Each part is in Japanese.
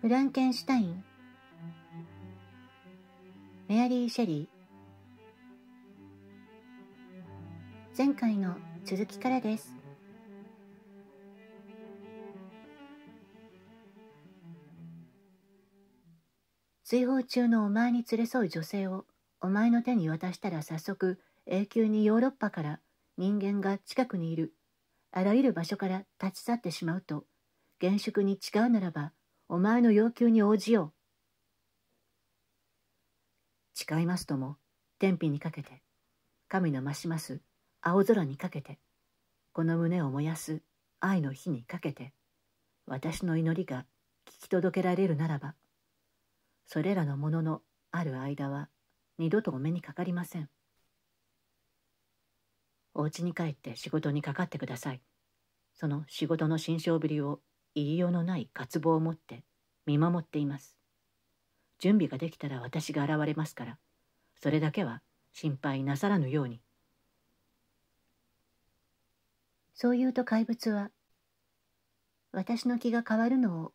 フランケンシュタインメアリー・シェリー前回の続きからです追放中のお前に連れ添う女性をお前の手に渡したら早速永久にヨーロッパから人間が近くにいるあらゆる場所から立ち去ってしまうと厳粛に違うならばお前の要求に応じよう。誓いますとも、天日にかけて、神の増します青空にかけて、この胸を燃やす愛の火にかけて、私の祈りが聞き届けられるならば、それらのもののある間は二度とお目にかかりません。お家に帰って仕事にかかってください。その仕事の心象ぶりを言いようのない渇望を持って見守っています準備ができたら私が現れますからそれだけは心配なさらぬようにそう言うと怪物は私の気が変わるのを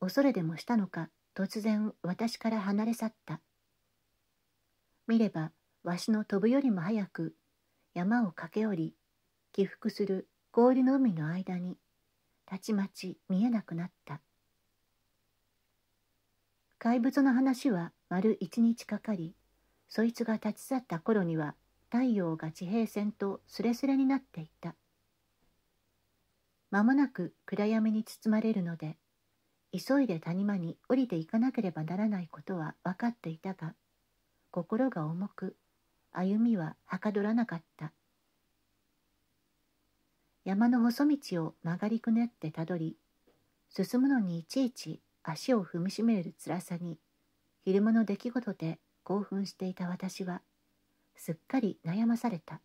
恐れでもしたのか突然私から離れ去った見ればわしの飛ぶよりも早く山を駆け下り起伏する氷の海の間にたちまち見えなくなった怪物の話は丸一日かかりそいつが立ち去った頃には太陽が地平線とすれすれになっていた間もなく暗闇に包まれるので急いで谷間に降りていかなければならないことは分かっていたが心が重く歩みははかどらなかった山の細道を曲がりくねってたどり進むのにいちいち足を踏みしめる辛さに昼間の出来事で興奮していた私はすっかり悩まされた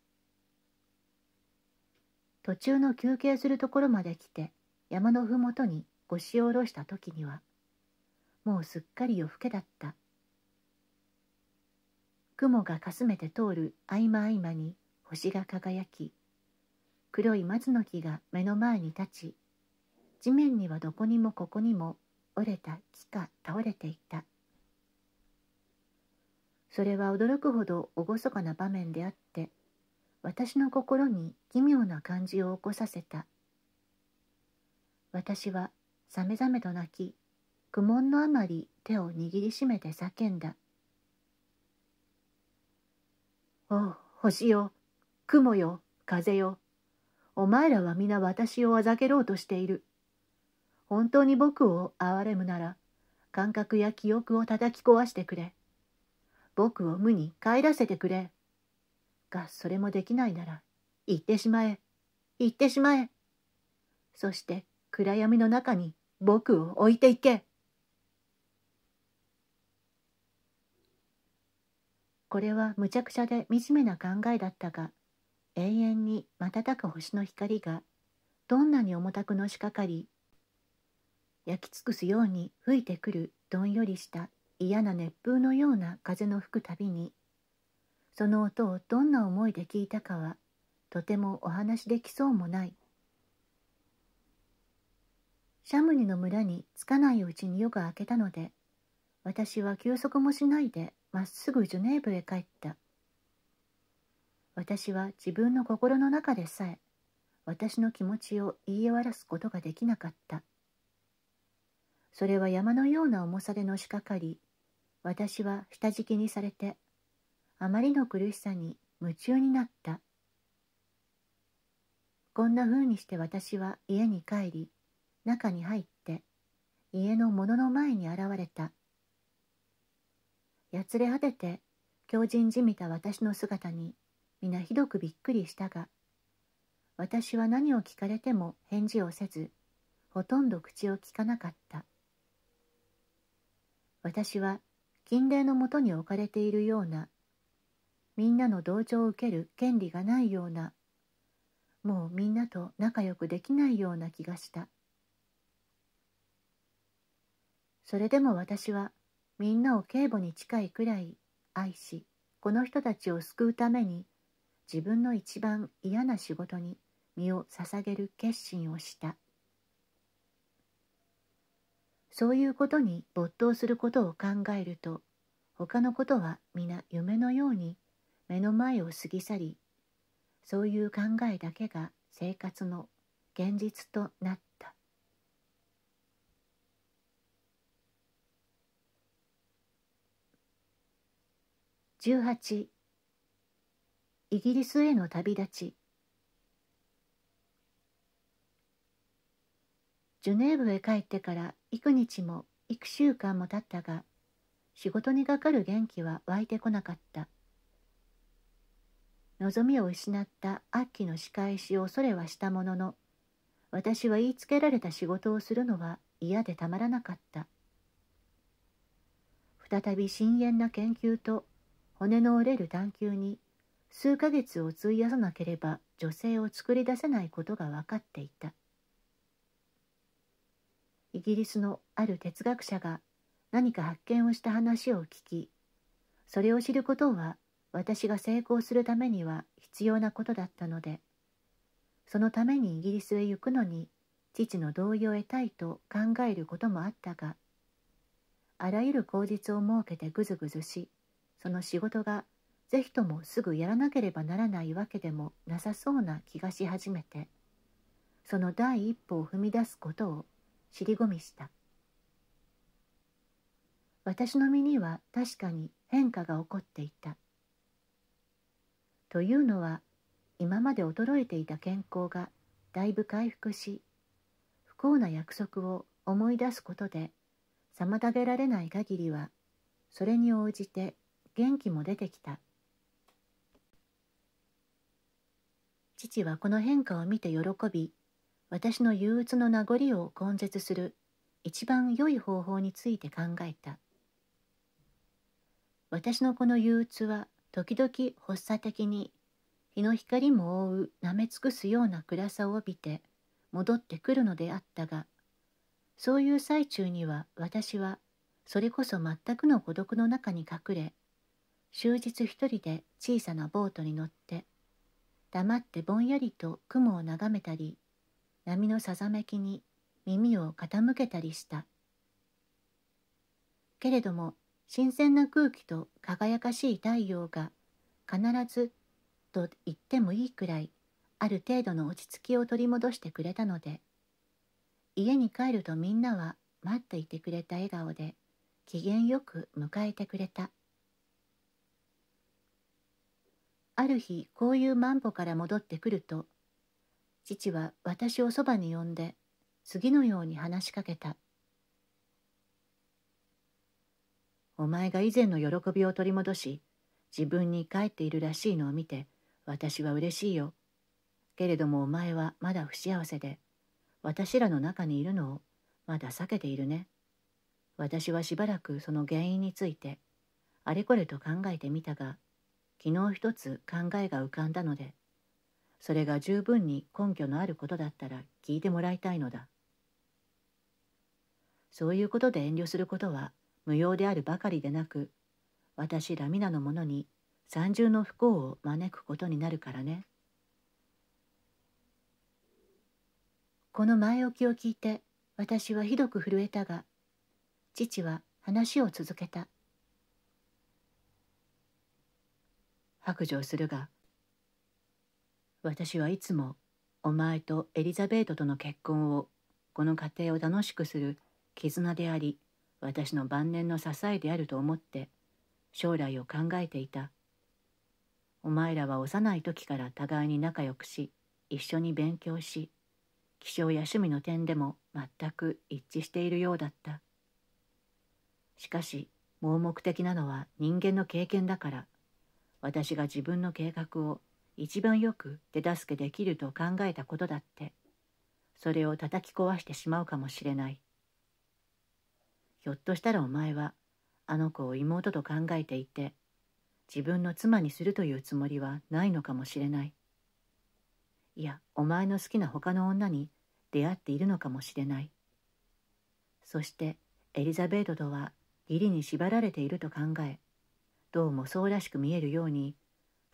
途中の休憩するところまで来て山のふもとに腰を下ろした時にはもうすっかり夜更けだった雲がかすめて通る合間合間に星が輝き黒い松の木が目の前に立ち地面にはどこにもここにも折れた木が倒れていたそれは驚くほど厳かな場面であって私の心に奇妙な感じを起こさせた私はさめざめと泣き苦悶のあまり手を握りしめて叫んだ「おう星よ雲よ風よお前らは皆私をあざけろうとしている。本当に僕を憐れむなら、感覚や記憶を叩き壊してくれ。僕を無に帰らせてくれ。が、それもできないなら、行ってしまえ。行ってしまえ。そして暗闇の中に僕を置いていけ。これは無茶苦茶で惨めな考えだったが永遠に瞬く星の光がどんなに重たくのしかかり焼き尽くすように吹いてくるどんよりした嫌な熱風のような風の吹くたびにその音をどんな思いで聞いたかはとてもお話できそうもないシャムニの村に着かないうちに夜が明けたので私は休息もしないでまっすぐジュネーブへ帰った私は自分の心の中でさえ私の気持ちを言い終わらすことができなかったそれは山のような重さでのしかかり私は下敷きにされてあまりの苦しさに夢中になったこんなふうにして私は家に帰り中に入って家の物の前に現れたやつれ果てて強靭じみた私の姿に皆ひどくびっくりしたが私は何を聞かれても返事をせずほとんど口をきかなかった私は禁令のもとに置かれているようなみんなの同情を受ける権利がないようなもうみんなと仲良くできないような気がしたそれでも私はみんなを警母に近いくらい愛しこの人たちを救うために自分の一番嫌な仕事に身を捧げる決心をしたそういうことに没頭することを考えると他のことは皆夢のように目の前を過ぎ去りそういう考えだけが生活の現実となった18イギリスへの旅立ちジュネーブへ帰ってから幾日も幾週間も経ったが仕事にかかる元気は湧いてこなかった望みを失った悪鬼の仕返しを恐れはしたものの私は言いつけられた仕事をするのは嫌でたまらなかった再び深淵な研究と骨の折れる探求に数ヶ月を費やさなければ女性を作り出せないことが分かっていたイギリスのある哲学者が何か発見をした話を聞きそれを知ることは私が成功するためには必要なことだったのでそのためにイギリスへ行くのに父の同意を得たいと考えることもあったがあらゆる口実を設けてぐずぐずしその仕事がぜひともすぐやらなければならないわけでもなさそうな気がし始めてその第一歩を踏み出すことを尻込みした私の身には確かに変化が起こっていたというのは今まで衰えていた健康がだいぶ回復し不幸な約束を思い出すことで妨げられない限りはそれに応じて元気も出てきた父はこの変化を見て喜び私の憂鬱の名残を根絶する一番良い方法について考えた私のこの憂鬱は時々発作的に日の光も覆うなめ尽くすような暗さを帯びて戻ってくるのであったがそういう最中には私はそれこそ全くの孤独の中に隠れ終日一人で小さなボートに乗って黙ってぼんやりと雲を眺めたり波のさざめきに耳を傾けたりしたけれども新鮮な空気と輝かしい太陽が必ずと言ってもいいくらいある程度の落ち着きを取り戻してくれたので家に帰るとみんなは待っていてくれた笑顔で機嫌よく迎えてくれた。ある日こういうマンボから戻ってくると父は私をそばに呼んで次のように話しかけた「お前が以前の喜びを取り戻し自分に帰っているらしいのを見て私は嬉しいよ。けれどもお前はまだ不幸せで私らの中にいるのをまだ避けているね。私はしばらくその原因についてあれこれと考えてみたが昨日一つ考えが浮かんだのでそれが十分に根拠のあることだったら聞いてもらいたいのだそういうことで遠慮することは無用であるばかりでなく私ラミナのものに三重の不幸を招くことになるからねこの前置きを聞いて私はひどく震えたが父は話を続けた白状するが私はいつもお前とエリザベートとの結婚をこの家庭を楽しくする絆であり私の晩年の支えであると思って将来を考えていたお前らは幼い時から互いに仲良くし一緒に勉強し気象や趣味の点でも全く一致しているようだったしかし盲目的なのは人間の経験だから私が自分の計画を一番よく手助けできると考えたことだってそれを叩き壊してしまうかもしれないひょっとしたらお前はあの子を妹と考えていて自分の妻にするというつもりはないのかもしれないいやお前の好きな他の女に出会っているのかもしれないそしてエリザベートとは義理に縛られていると考えどうもそうらしく見えるように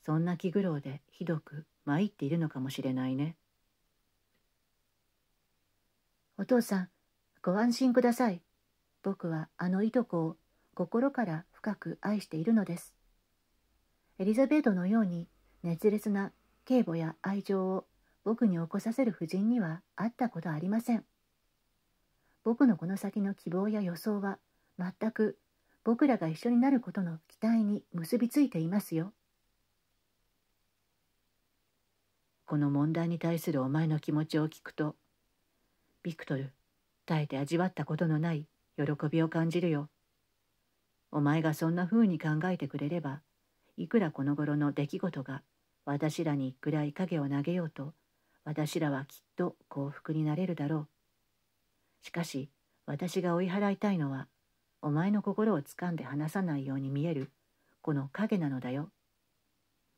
そんな気苦労でひどく参っているのかもしれないねお父さんご安心ください僕はあのいとこを心から深く愛しているのですエリザベートのように熱烈な警護や愛情を僕に起こさせる婦人には会ったことありません僕のこの先の希望や予想は全く僕らが一緒になることの期待に結びついていますよ。この問題に対するお前の気持ちを聞くと、ビクトル、耐えて味わったことのない喜びを感じるよ。お前がそんな風に考えてくれれば、いくらこの頃の出来事が私らに暗い影を投げようと、私らはきっと幸福になれるだろう。しかし、私が追い払いたいのは、お前の心をつかんで離さないように見えるこの影なのだよ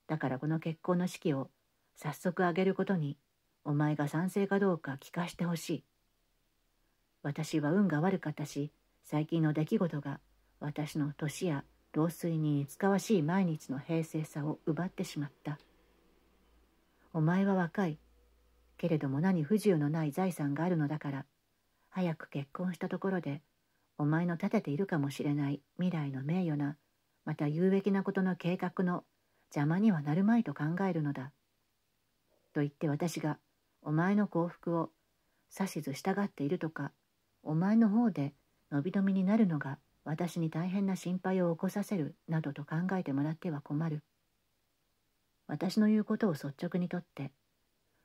だからこの結婚の式を早速挙げることにお前が賛成かどうか聞かしてほしい私は運が悪かったし最近の出来事が私の年や老衰に似つかわしい毎日の平静さを奪ってしまったお前は若いけれども何不自由のない財産があるのだから早く結婚したところでお前の立てているかもしれない未来の名誉なまた有益なことの計画の邪魔にはなるまいと考えるのだ。と言って私がお前の幸福を指図従っているとかお前の方で伸び伸びになるのが私に大変な心配を起こさせるなどと考えてもらっては困る。私の言うことを率直にとって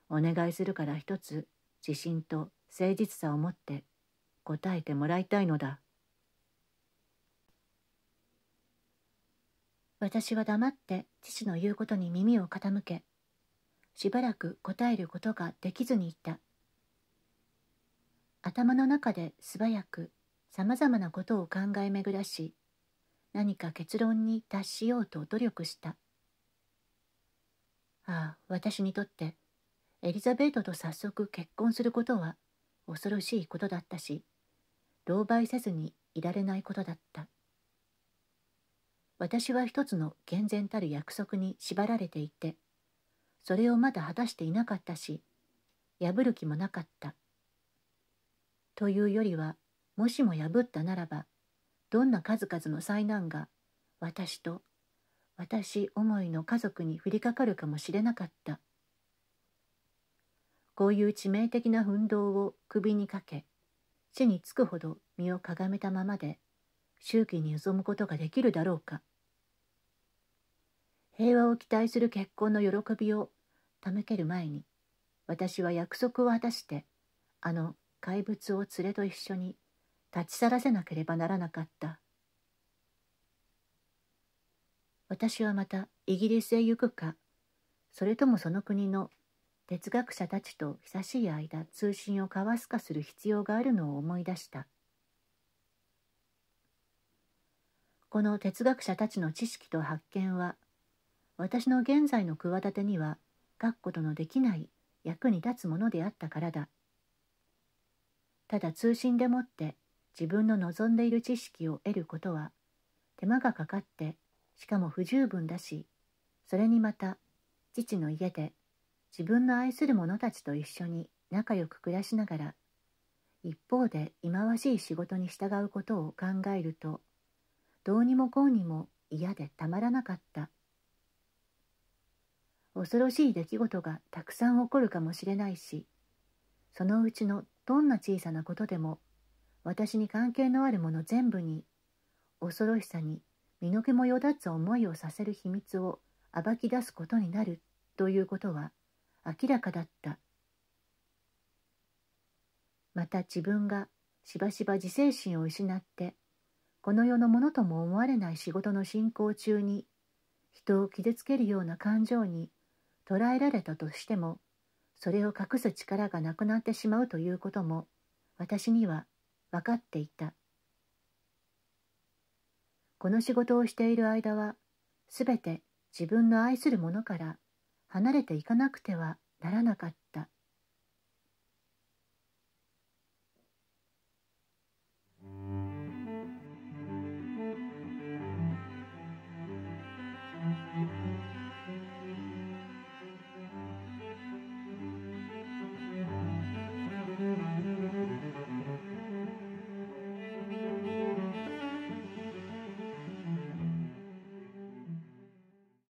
お願いするから一つ自信と誠実さを持って答えてもらいたいのだ私は黙って父の言うことに耳を傾けしばらく答えることができずにいた頭の中で素早くさまざまなことを考え巡らし何か結論に達しようと努力したああ私にとってエリザベートと早速結婚することは恐ろしいことだったし狼狽せずにいられないことだった私は一つの健全たる約束に縛られていてそれをまだ果たしていなかったし破る気もなかったというよりはもしも破ったならばどんな数々の災難が私と私思いの家族に降りかかるかもしれなかったこういう致命的な奮闘を首にかけ地につくほど身をかがめたままで周期に臨むことができるだろうか平和を期待する結婚の喜びを手向ける前に私は約束を果たしてあの怪物を連れと一緒に立ち去らせなければならなかった私はまたイギリスへ行くかそれともその国の哲学者たちと久しい間通信を交わすかする必要があるのを思い出したこの哲学者たちの知識と発見は私の現在の企てには書くことのできない役に立つものであったからだただ通信でもって自分の望んでいる知識を得ることは手間がかかってしかも不十分だしそれにまた父の家で自分の愛する者たちと一緒に仲良く暮らしながら一方で忌まわしい仕事に従うことを考えるとどうにもこうにも嫌でたまらなかった恐ろしい出来事がたくさん起こるかもしれないしそのうちのどんな小さなことでも私に関係のあるもの全部に恐ろしさに身の毛もよだつ思いをさせる秘密を暴き出すことになるということは明らかだったまた自分がしばしば自制心を失ってこの世のものとも思われない仕事の進行中に人を傷つけるような感情に捉えられたとしてもそれを隠す力がなくなってしまうということも私には分かっていたこの仕事をしている間はすべて自分の愛するものから離れていかなくてはならなかった